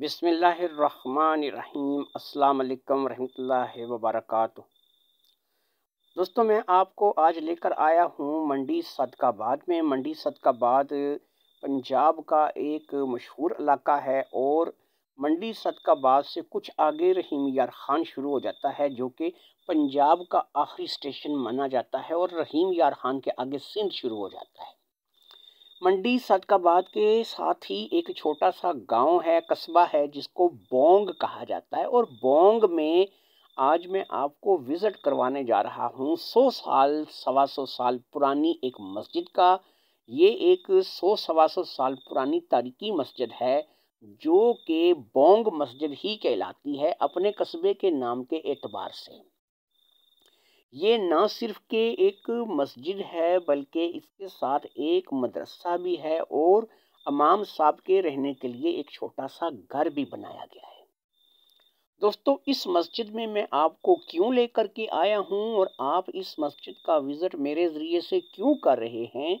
बिसमीम् अल्लाम रहमतुल्लाहि वबरक दोस्तों मैं आपको आज लेकर आया हूँ मंडी सदकाबाद में मंडी सदकाबाद पंजाब का एक मशहूर इलाका है और मंडी सदकाबाद से कुछ आगे रहीम यार खान शुरू हो जाता है जो कि पंजाब का आखिरी स्टेशन माना जाता है और रहीम यार खान के आगे सिंध शुरू हो जाता है मंडी सदकाबाद के साथ ही एक छोटा सा गांव है कस्बा है जिसको बोंग कहा जाता है और बोंग में आज मैं आपको विज़िट करवाने जा रहा हूँ सौ साल सवा सौ साल पुरानी एक मस्जिद का ये एक सौ सवा सौ साल पुरानी तारीखी मस्जिद है जो कि बोंग मस्जिद ही कहलाती है अपने कस्बे के नाम के एतबार से ये ना सिर्फ के एक मस्जिद है बल्कि इसके साथ एक मदरसा भी है और अमाम साहब के रहने के लिए एक छोटा सा घर भी बनाया गया है दोस्तों इस मस्जिद में मैं आपको क्यों लेकर के आया हूँ और आप इस मस्जिद का विज़िट मेरे ज़रिए से क्यों कर रहे हैं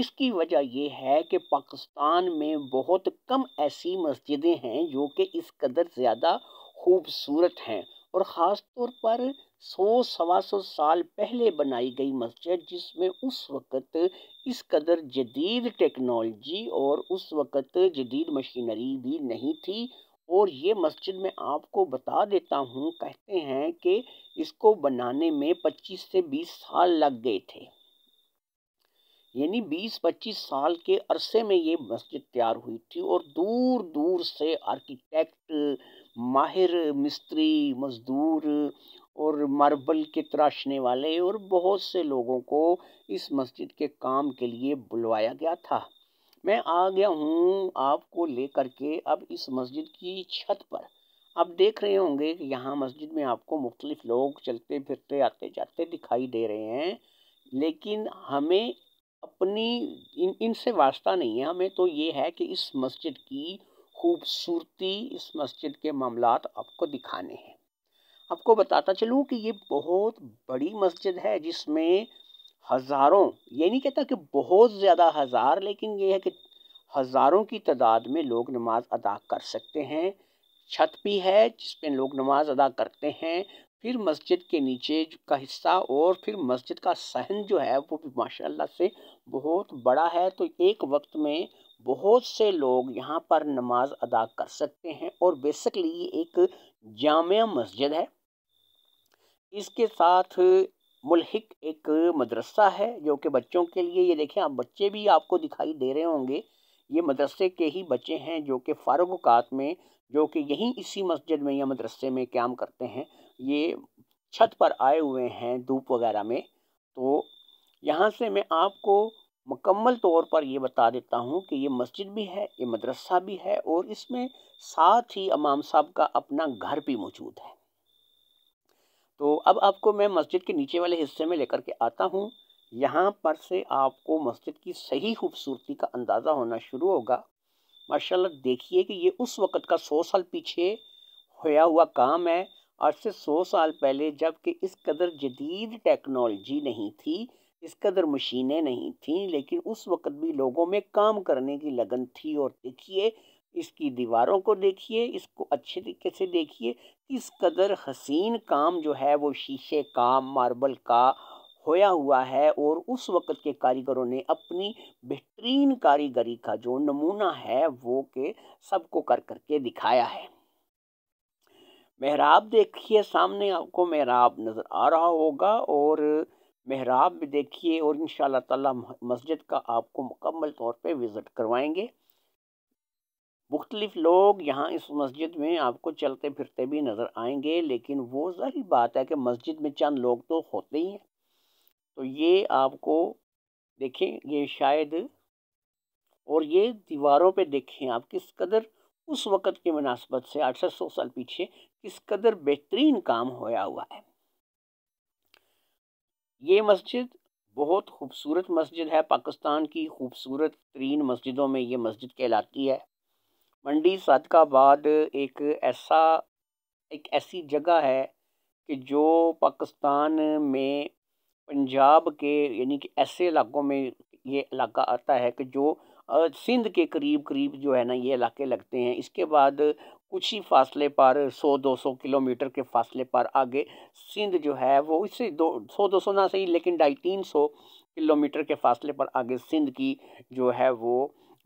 इसकी वजह यह है कि पाकिस्तान में बहुत कम ऐसी मस्जिदें हैं जो कि इस कदर ज़्यादा खूबसूरत हैं और ख़ास तौर पर सौ सवा सौ साल पहले बनाई गई मस्जिद जिसमें उस वक़्त इस कदर जदीद टेक्नोलॉजी और उस वक़्त जदीद मशीनरी भी नहीं थी और ये मस्जिद मैं आपको बता देता हूँ कहते हैं कि इसको बनाने में 25 से 20 साल लग गए थे यानी 20-25 साल के अरसे में ये मस्जिद तैयार हुई थी और दूर दूर से आर्किटेक्ट माहिर मिस्त्री मज़दूर और मार्बल के तराशने वाले और बहुत से लोगों को इस मस्जिद के काम के लिए बुलवाया गया था मैं आ गया हूँ आपको लेकर के अब इस मस्जिद की छत पर आप देख रहे होंगे कि यहाँ मस्जिद में आपको मुख्तलिफ़ लोग चलते फिरते आते जाते दिखाई दे रहे हैं लेकिन हमें अपनी इन इनसे वास्ता नहीं है हमें तो ये है कि इस मस्जिद की खूबसूरती इस मस्जिद के मामला आपको दिखाने हैं आपको बताता चलूँ कि ये बहुत बड़ी मस्जिद है जिसमें हज़ारों ये नहीं कहता कि बहुत ज़्यादा हज़ार लेकिन ये है कि हज़ारों की तादाद में लोग नमाज अदा कर सकते हैं छत भी है जिस पर लोग नमाज अदा करते हैं फिर मस्जिद के नीचे का हिस्सा और फिर मस्जिद का सहन जो है वो भी माशाल्लाह से बहुत बड़ा है तो एक वक्त में बहुत से लोग यहाँ पर नमाज अदा कर सकते हैं और बेसिकली ये एक जाम मस्जिद है इसके साथ मुलहिक एक मदरसा है जो कि बच्चों के लिए ये देखें आप बच्चे भी आपको दिखाई दे रहे होंगे ये मदरसे के ही बच्चे हैं जो कि अकात में जो कि यहीं इसी मस्जिद में या मदरसे में क्याम करते हैं ये छत पर आए हुए हैं धूप वगैरह में तो यहाँ से मैं आपको मुकम्मल तौर पर ये बता देता हूँ कि ये मस्जिद भी है ये मदरसा भी है और इसमें साथ ही इमाम साहब का अपना घर भी मौजूद है तो अब आपको मैं मस्जिद के नीचे वाले हिस्से में लेकर के आता हूँ यहाँ पर से आपको मस्जिद की सही खूबसूरती का अंदाज़ा होना शुरू होगा माशाल्लाह देखिए कि ये उस वक़्त का सौ साल पीछे होया हुआ काम है आज से सौ साल पहले जबकि इस कदर जदीद टेक्नोलॉजी नहीं थी इस कदर मशीनें नहीं थीं लेकिन उस वक़्त भी लोगों में काम करने की लगन थी और देखिए इसकी दीवारों को देखिए इसको अच्छे तरीके से देखिए इस कदर हसीन काम जो है वो शीशे का मार्बल का होया हुआ है और उस वक़्त के कारीगरों ने अपनी बेहतरीन कारीगरी का जो नमूना है वो के सबको कर करके दिखाया है महराब देखिए सामने आपको महराब नज़र आ रहा होगा और महराब भी देखिए और इन ताला मस्जिद का आपको मुकम्मल तौर पे विज़िट करवाएंगे मुख्तलिफ लोग यहाँ इस मस्जिद में आपको चलते फिरते भी नज़र आएंगे लेकिन वो जहरी बात है कि मस्जिद में चंद लोग तो होते ही हैं तो ये आपको देखें ये शायद और ये दीवारों पे देखें आप किस कदर उस वक़्त की मुनासबत से आठ सौ साल पीछे किस कदर बेहतरीन काम होया हुआ है ये मस्जिद बहुत खूबसूरत मस्जिद है पाकिस्तान की खूबसूरत तरीन मस्जिदों में ये मस्जिद कहलाती है मंडी सादकाबाद एक ऐसा एक ऐसी जगह है कि जो पाकिस्तान में पंजाब के यानी कि ऐसे इलाकों में ये इलाका आता है कि जो सिंध के करीब करीब जो है ना ये इलाके लगते हैं इसके बाद कुछ ही फासले पर 100-200 किलोमीटर के फासले पर आगे सिंध जो है वो इससे दो सौ दो सौ ना सही लेकिन ढाई तीन सौ किलोमीटर के फासले पर आगे सिंध की जो है वो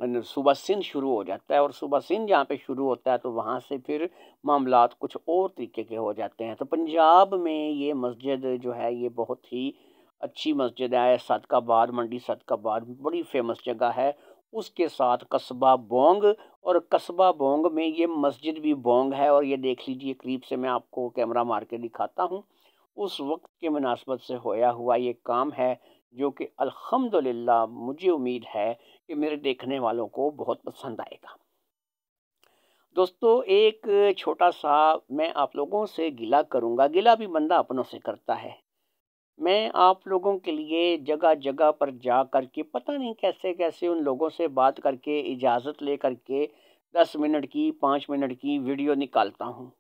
सुबह सिंध शुरू हो जाता है और सुबह सिंध जहाँ पे शुरू होता है तो वहाँ से फिर मामला कुछ और तरीके के हो जाते हैं तो पंजाब में ये मस्जिद जो है ये बहुत ही अच्छी मस्जिद है सदकाबाद मंडी सदकाबाद बड़ी फेमस जगह है उसके साथ कस्बा बोंग और कस्बा बोंग में ये मस्जिद भी बोंग है और ये देख लीजिए करीब से मैं आपको कैमरा मार के दिखाता हूँ उस वक्त के मुनासबत से होया हुआ ये काम है जो कि अल्हम्दुलिल्लाह मुझे उम्मीद है कि मेरे देखने वालों को बहुत पसंद आएगा दोस्तों एक छोटा सा मैं आप लोगों से गिला करूँगा गिला भी बंदा अपनों से करता है मैं आप लोगों के लिए जगह जगह पर जा कर के पता नहीं कैसे कैसे उन लोगों से बात करके इजाज़त ले करके दस मिनट की पाँच मिनट की वीडियो निकालता हूँ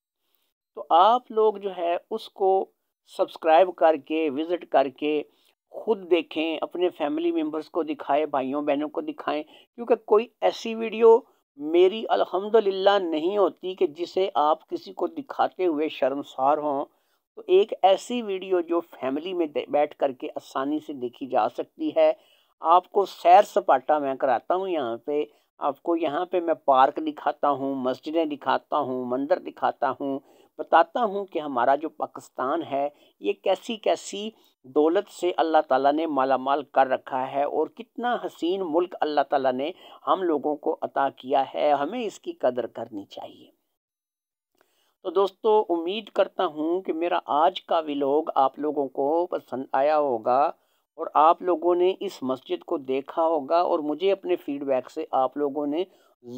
तो आप लोग जो है उसको सब्सक्राइब करके विज़िट करके खुद देखें अपने फैमिली मेम्बर्स को दिखाएं भाइयों बहनों को दिखाएं क्योंकि कोई ऐसी वीडियो मेरी अल्हम्दुलिल्लाह नहीं होती कि जिसे आप किसी को दिखाते हुए शर्मसार हों तो एक ऐसी वीडियो जो फैमिली में बैठ करके आसानी से देखी जा सकती है आपको सैर सपाटा मैं कराता हूँ यहाँ पर आपको यहाँ पे मैं पार्क दिखाता हूँ मस्जिदें दिखाता हूँ मंदिर दिखाता हूँ बताता हूँ कि हमारा जो पाकिस्तान है ये कैसी कैसी दौलत से अल्लाह ताला ने माला माल कर रखा है और कितना हसीन मुल्क अल्लाह ताला ने हम लोगों को अता किया है हमें इसकी कदर करनी चाहिए तो दोस्तों उम्मीद करता हूँ कि मेरा आज का विलोग आप लोगों को पसंद आया होगा और आप लोगों ने इस मस्जिद को देखा होगा और मुझे अपने फीडबैक से आप लोगों ने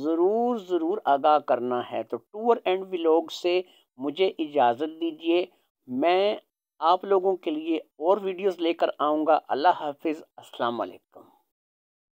ज़रूर ज़रूर आगाह करना है तो टूर एंड विलोग से मुझे इजाज़त दीजिए मैं आप लोगों के लिए और वीडियोस लेकर आऊँगा अल्लाह हाफिज़ अस्सलाम वालेकुम